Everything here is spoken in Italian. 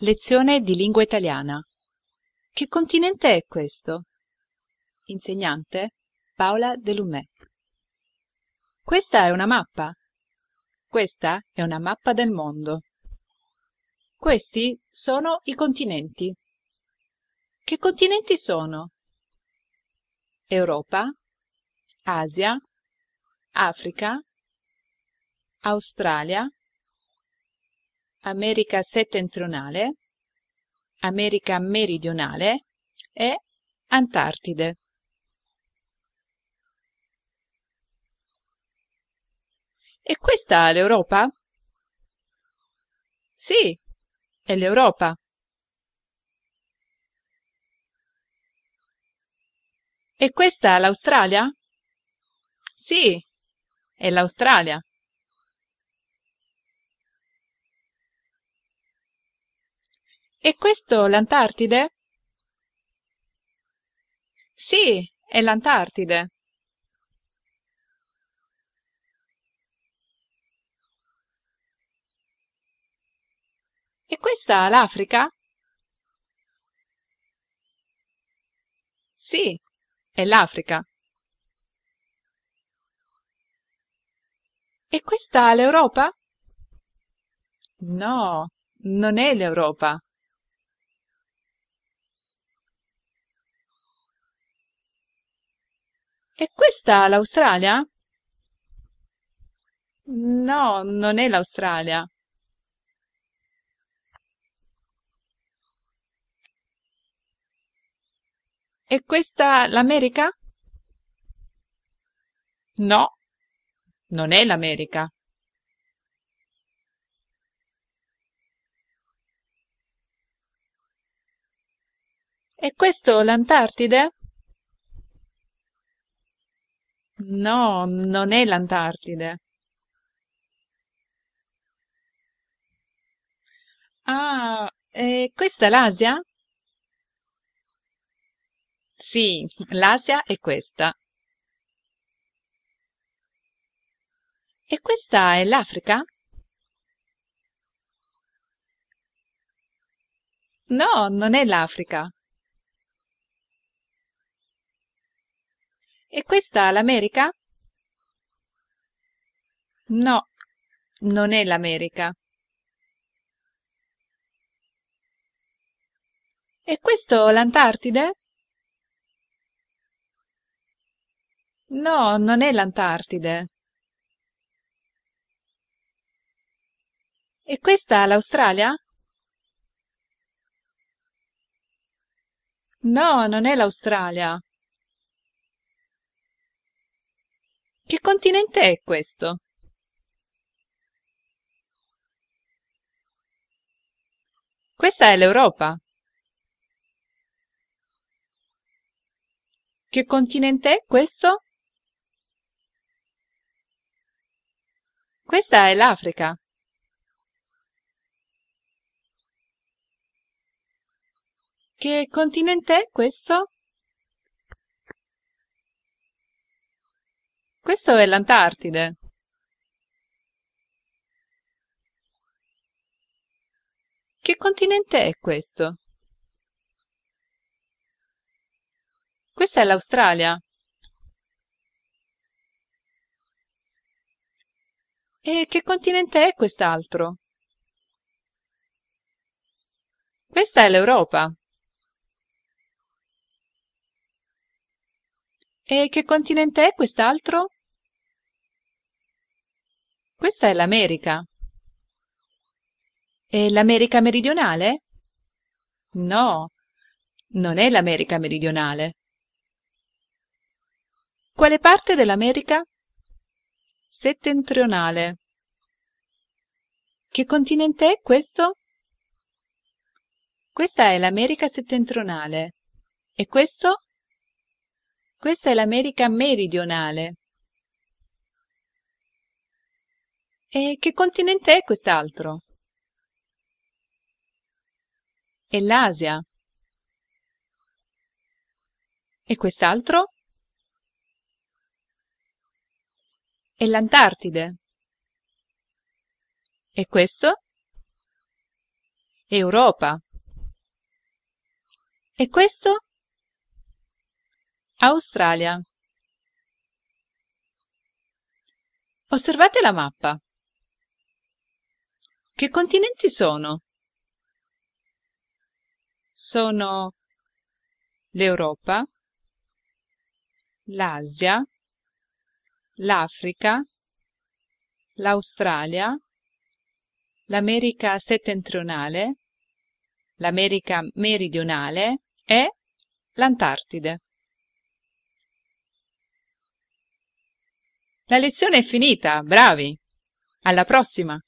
Lezione di lingua italiana. Che continente è questo? Insegnante Paola Delumè. Questa è una mappa. Questa è una mappa del mondo. Questi sono i continenti. Che continenti sono? Europa, Asia, Africa, Australia, America settentrionale, America meridionale e Antartide. E questa è l'Europa? Sì, è l'Europa. E questa è l'Australia? Sì, è l'Australia. E questo l'Antartide? Sì, è l'Antartide. E questa l'Africa? Sì, è l'Africa. E questa l'Europa? No, non è l'Europa. È questa l'Australia? No, non è l'Australia. È questa l'America? No, non è l'America. È questo l'Antartide? No, non è l'Antartide. Ah, è questa l'Asia? Sì, l'Asia è questa. E questa è l'Africa? No, non è l'Africa. È questa l'America? No, non è l'America. E questo l'Antartide? No, non è l'Antartide. E questa l'Australia? No, non è l'Australia. Che continente è questo? Questa è l'Europa. Che continente è questo? Questa è l'Africa. Che continente è questo? Questo è l'Antartide. Che continente è questo? Questa è l'Australia. E che continente è quest'altro? Questa è l'Europa. E che continente è quest'altro? Questa è l'America. E l'America meridionale? No, non è l'America meridionale. Quale parte dell'America? Settentrionale. Che continente è questo? Questa è l'America settentrionale. E questo? Questa è l'America meridionale. E che continente è quest'altro? È l'Asia. E quest'altro? È l'Antartide. E questo? Europa. E questo? Australia. Osservate la mappa. Che continenti sono? Sono l'Europa, l'Asia, l'Africa, l'Australia, l'America settentrionale, l'America meridionale e l'Antartide. La lezione è finita, bravi! Alla prossima!